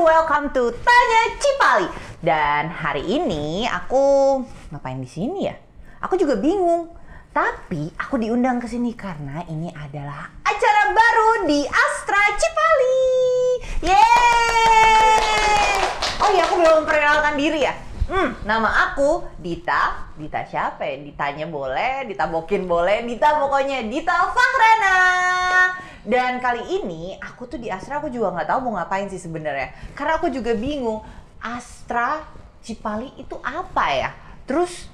welcome to Tanya Cipali. Dan hari ini aku ngapain di sini ya? Aku juga bingung. Tapi aku diundang ke sini karena ini adalah acara baru di Astra Cipali. Yeay! Oh iya, aku belum memperkenalkan diri ya. Hmm, nama aku Dita. Dita siapa ya? Ditanya boleh, ditabokin boleh, Dita pokoknya Dita Fahrana. Dan kali ini aku tuh di Astra aku juga nggak tahu mau ngapain sih sebenarnya. Karena aku juga bingung Astra Cipali itu apa ya? Terus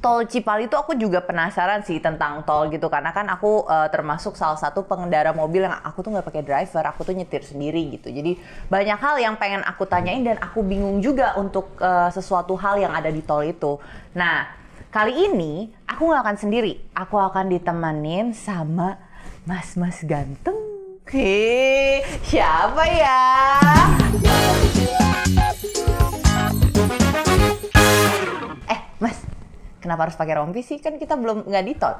tol Cipali itu aku juga penasaran sih tentang tol gitu karena kan aku uh, termasuk salah satu pengendara mobil yang aku tuh nggak pakai driver aku tuh nyetir sendiri gitu jadi banyak hal yang pengen aku tanyain dan aku bingung juga untuk uh, sesuatu hal yang ada di tol itu nah kali ini aku nggak akan sendiri aku akan ditemenin sama mas-mas ganteng Hei, siapa ya? Kenapa harus pakai rompi sih? Kan kita belum nggak ditot.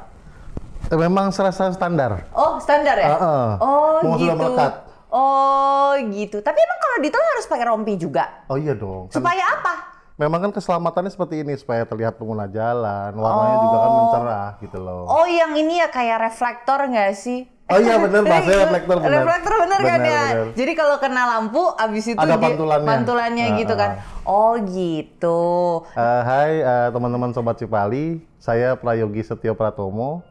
Eh, memang serasa standar. Oh, standar ya? Uh -uh. Oh, Mau gitu. melekat. Oh, gitu. Tapi emang kalau ditot harus pakai rompi juga? Oh iya dong. Kan supaya kan, apa? Memang kan keselamatannya seperti ini supaya terlihat pengguna jalan, warnanya oh. juga kan mencerah gitu loh. Oh, yang ini ya kayak reflektor nggak sih? Oh iya benar iya, bahasanya reflektor benar. Reflektor benar kan ya. Jadi kalau kena lampu abis itu ada pantulannya, pantulannya uh, gitu uh, kan. Ah. Oh gitu. Uh, hai uh, teman-teman sobat Cipali, saya Prayogi Setio Pratomo.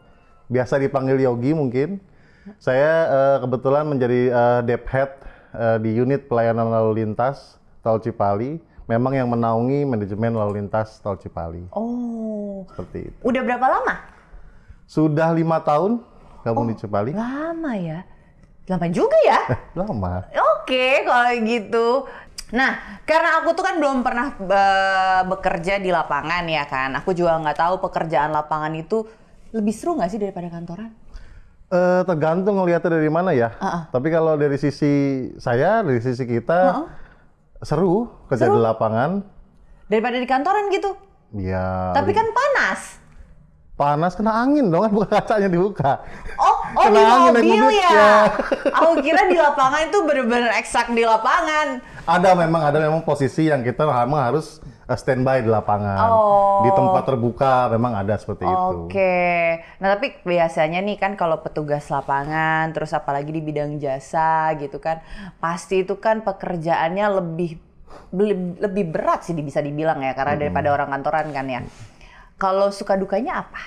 Biasa dipanggil Yogi mungkin. Saya uh, kebetulan menjadi uh, dep head uh, di unit pelayanan lalu lintas Tol Cipali memang yang menaungi manajemen lalu lintas Tol Cipali. Oh. Seperti itu. Udah berapa lama? Sudah lima tahun kamu oh, di Cipali? Lama ya. Lama juga ya? Eh, lama. Oke, okay, kalau gitu. Nah, karena aku tuh kan belum pernah be eh, bekerja di lapangan ya kan. Aku juga nggak tahu pekerjaan lapangan itu lebih seru nggak sih daripada kantoran? Uh, tergantung ngelihatnya dari mana ya. Uh -uh. Tapi kalau dari sisi saya, dari sisi kita, uh -uh. seru kerja seru. di lapangan. Daripada di kantoran gitu? Iya. Tapi kan panas panas kena angin dong kan bukan kacanya dibuka. Oh, oh kena di angin, mobil, mobil ya. Iya. Aku kira di lapangan itu benar-benar eksak di lapangan. Ada memang ada memang posisi yang kita memang harus eh, standby di lapangan. Oh. Di tempat terbuka memang ada seperti okay. itu. Oke. Nah, tapi biasanya nih kan kalau petugas lapangan terus apalagi di bidang jasa gitu kan, pasti itu kan pekerjaannya lebih lebih berat sih bisa dibilang ya karena hmm. daripada orang kantoran kan ya. Kalau suka dukanya apa?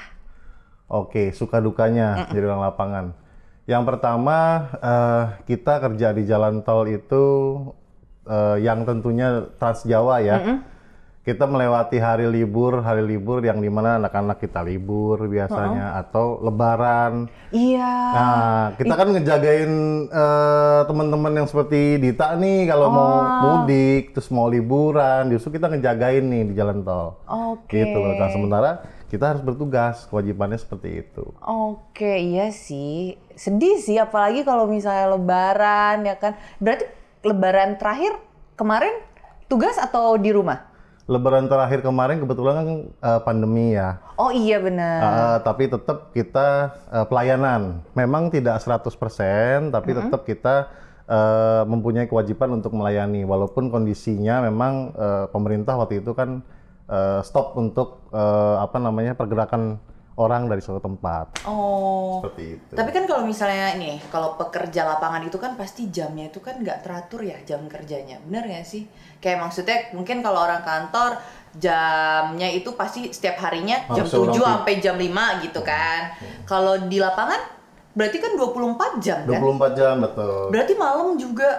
Oke, suka dukanya mm -mm. jadi orang lapangan. Yang pertama, uh, kita kerja di jalan tol itu uh, yang tentunya Trans Jawa ya. Mm -mm kita melewati hari libur, hari libur yang dimana anak-anak kita libur biasanya uh -huh. atau Lebaran. Iya. Nah, kita It... kan ngejagain uh, teman-teman yang seperti Dita nih kalau oh. mau mudik, terus mau liburan, justru kita ngejagain nih di jalan tol. Oke. Okay. Gitu Nah, sementara kita harus bertugas, kewajibannya seperti itu. Oke, okay, iya sih. Sedih sih, apalagi kalau misalnya Lebaran ya kan. Berarti Lebaran terakhir kemarin tugas atau di rumah? Lebaran terakhir kemarin kebetulan kan uh, pandemi ya. Oh iya benar. Uh, tapi tetap kita uh, pelayanan. Memang tidak 100% tapi mm -hmm. tetap kita uh, mempunyai kewajiban untuk melayani walaupun kondisinya memang uh, pemerintah waktu itu kan uh, stop untuk uh, apa namanya pergerakan orang dari suatu tempat. Oh. Seperti itu. Tapi kan kalau misalnya ini, kalau pekerja lapangan itu kan pasti jamnya itu kan nggak teratur ya jam kerjanya, bener nggak sih? Kayak maksudnya mungkin kalau orang kantor jamnya itu pasti setiap harinya jam tujuh 7 sampai jam 5 gitu hmm. kan. Hmm. Kalau di lapangan berarti kan 24 jam 24 kan? 24 jam betul. Berarti malam juga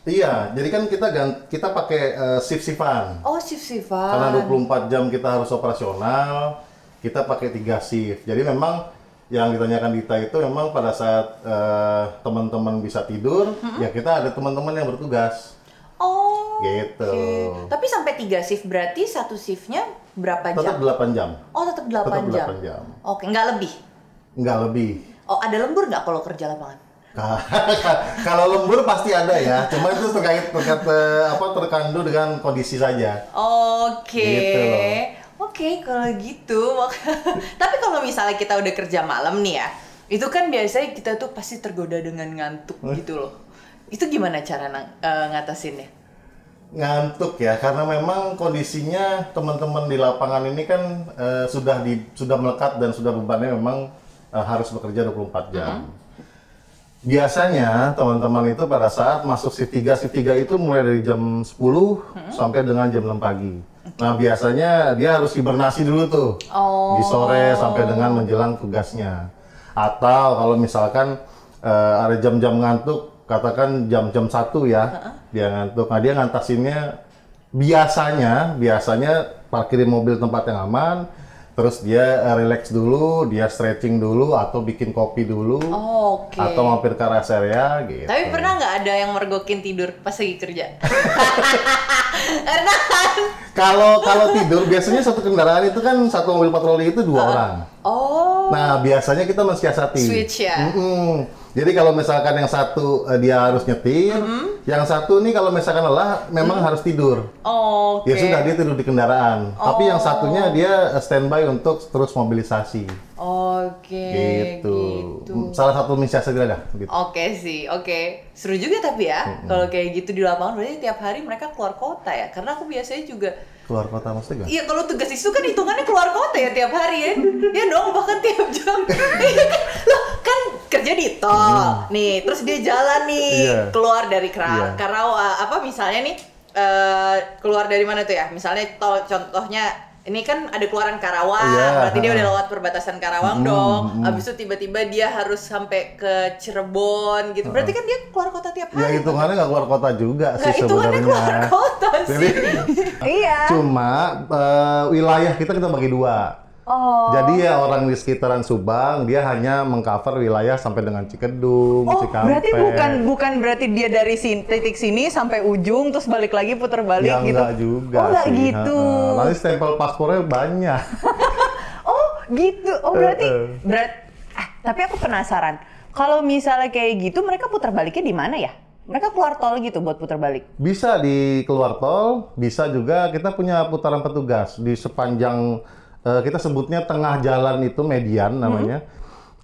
Iya, jadi kan kita gant kita pakai uh, eh, shift shiftan. Oh, shift shiftan. Karena 24 jam kita harus operasional kita pakai tiga shift. Jadi memang yang ditanyakan Dita itu memang pada saat uh, teman-teman bisa tidur, hmm? ya kita ada teman-teman yang bertugas. Oh. Gitu. Okay. Tapi sampai tiga shift berarti satu shiftnya berapa jam? Tetap delapan jam. Oh, tetap delapan jam. 8 jam. Oke, okay. nggak lebih. Nggak lebih. Oh, ada lembur nggak kalau kerja lapangan? kalau lembur pasti ada ya, cuma itu terkait terkait eh, apa terkandu dengan kondisi saja. Oke. Okay. Gitu okay, kalau gitu. Tapi kalau misalnya kita udah kerja malam nih ya, itu kan biasanya kita tuh pasti tergoda dengan ngantuk gitu loh. Itu gimana cara uh, ngatasinnya? Ngantuk ya, karena memang kondisinya teman-teman di lapangan ini kan uh, sudah di sudah melekat dan sudah bebannya memang uh, harus bekerja 24 jam. Mm -hmm. Biasanya teman-teman itu pada saat masuk shift 3, shift 3 itu mulai dari jam 10 mm-hmm. sampai dengan jam 6 pagi Nah biasanya dia harus hibernasi dulu tuh oh. di sore sampai dengan menjelang tugasnya. Atau kalau misalkan uh, ada jam-jam ngantuk, katakan jam-jam satu ya uh -uh. dia ngantuk. Nah dia ngantasinnya biasanya biasanya parkirin mobil tempat yang aman, Terus dia eh, relax dulu, dia stretching dulu, atau bikin kopi dulu, oh, okay. atau mampir ke rest area gitu. Tapi pernah nggak ada yang mergokin tidur pas lagi kerja? Karena kalau kalau tidur biasanya satu kendaraan itu kan satu mobil patroli itu dua uh, orang. Oh. Nah biasanya kita mensiasati. Switch ya. Mm -mm jadi kalau misalkan yang satu uh, dia harus nyetir, mm -hmm. yang satu nih kalau misalkan lelah memang mm. harus tidur. Oh, okay. Ya sudah dia tidur di kendaraan. Oh. Tapi yang satunya oh. dia eh, standby untuk terus mobilisasi. Oke. Okay, gitu. gitu. Salah satu misi segera dah. Gitu. Oke okay, sih, oke. Okay. Seru juga tapi ya, mm -hmm. kalau kayak gitu di lapangan berarti tiap hari mereka keluar kota ya. Karena aku biasanya juga keluar kota maksudnya Iya kalau tugas itu kan hitungannya keluar kota ya tiap hari ya, ya dong bahkan tiap jam. Iya kan? loh kerja di tol hmm. nih terus dia jalan nih yeah. keluar dari yeah. karena uh, apa misalnya nih uh, keluar dari mana tuh ya misalnya tol contohnya ini kan ada keluaran Karawang, yeah. berarti dia udah lewat perbatasan Karawang mm, dong. Mm. Hmm. Abis itu tiba-tiba dia harus sampai ke Cirebon gitu. Berarti kan dia keluar kota tiap ya, hari. Ya hitungannya nggak keluar kota juga nah, sih sebenarnya. keluar kota sih. iya. Cuma uh, wilayah kita kita bagi dua Oh. Jadi ya orang di sekitaran Subang dia hanya mengcover wilayah sampai dengan Cikedung, oh, Cikampek. berarti bukan bukan berarti dia dari sini, titik sini sampai ujung terus balik lagi putar balik ya, gitu. enggak juga. Oh, enggak gitu. nanti stempel paspornya banyak. oh, gitu. Oh, berarti uh, berat ah, tapi aku penasaran. Kalau misalnya kayak gitu mereka putar baliknya di mana ya? Mereka keluar tol gitu buat putar balik? Bisa di keluar tol, bisa juga kita punya putaran petugas di sepanjang Eh, kita sebutnya tengah jalan itu median hmm. namanya. Hmm.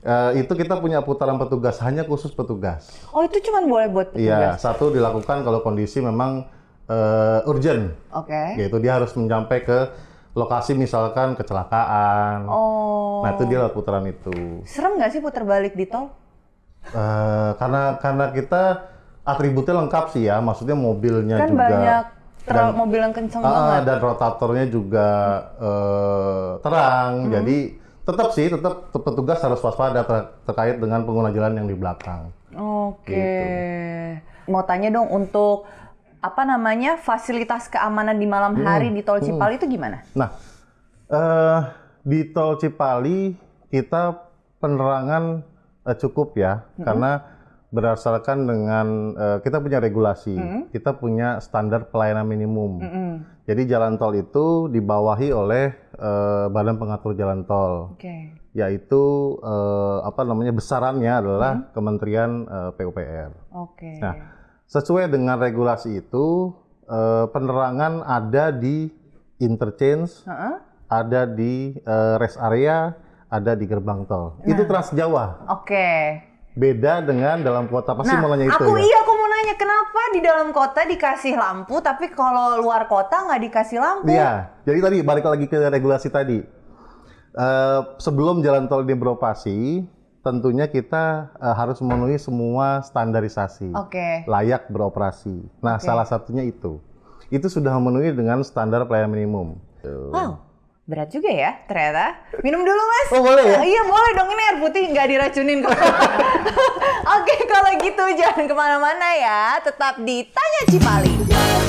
Uh, itu kita punya putaran petugas hanya khusus petugas. Oh itu cuma boleh buat iya, petugas. Iya satu dilakukan kalau kondisi memang uh, urgent. Oke. Okay. Yaitu dia harus mencapai ke lokasi misalkan kecelakaan. Oh. Nah itu dia lewat putaran itu. Serem nggak sih putar balik di tol? Uh, karena karena kita atributnya lengkap sih ya, maksudnya mobilnya kan juga. Kan banyak terlalu dan, mobil yang kenceng uh, banget dan rotatornya juga uh, terang hmm. jadi tetap sih tetap petugas harus waspada ter terkait dengan pengguna jalan yang di belakang oke gitu. mau tanya dong untuk apa namanya fasilitas keamanan di malam hmm, hari hmm. di tol hmm. Cipali hmm. itu gimana nah uh, di tol Cipali kita penerangan uh, cukup ya hmm. karena berdasarkan dengan uh, kita punya regulasi, mm -hmm. kita punya standar pelayanan minimum. Mm -hmm. Jadi jalan tol itu dibawahi oleh uh, Badan Pengatur Jalan Tol, okay. yaitu uh, apa namanya besarannya adalah mm -hmm. Kementerian uh, PUPR. Okay. Nah, sesuai dengan regulasi itu uh, penerangan ada di interchange, uh -huh. ada di uh, rest area, ada di gerbang tol. Nah. Itu Trans Jawa. Oke. Okay beda dengan dalam kota pasti nah, mau nanya itu aku ya? iya aku mau nanya kenapa di dalam kota dikasih lampu tapi kalau luar kota nggak dikasih lampu iya jadi tadi balik lagi ke regulasi tadi uh, sebelum jalan tol beroperasi tentunya kita uh, harus memenuhi semua standarisasi okay. layak beroperasi nah okay. salah satunya itu itu sudah memenuhi dengan standar pelayanan minimum wow Berat juga ya ternyata. Minum dulu mas. Oh boleh ya? Iya boleh dong ini air putih nggak diracunin kok. Oke kalau gitu jangan kemana-mana ya. Tetap di Tanya Cipali.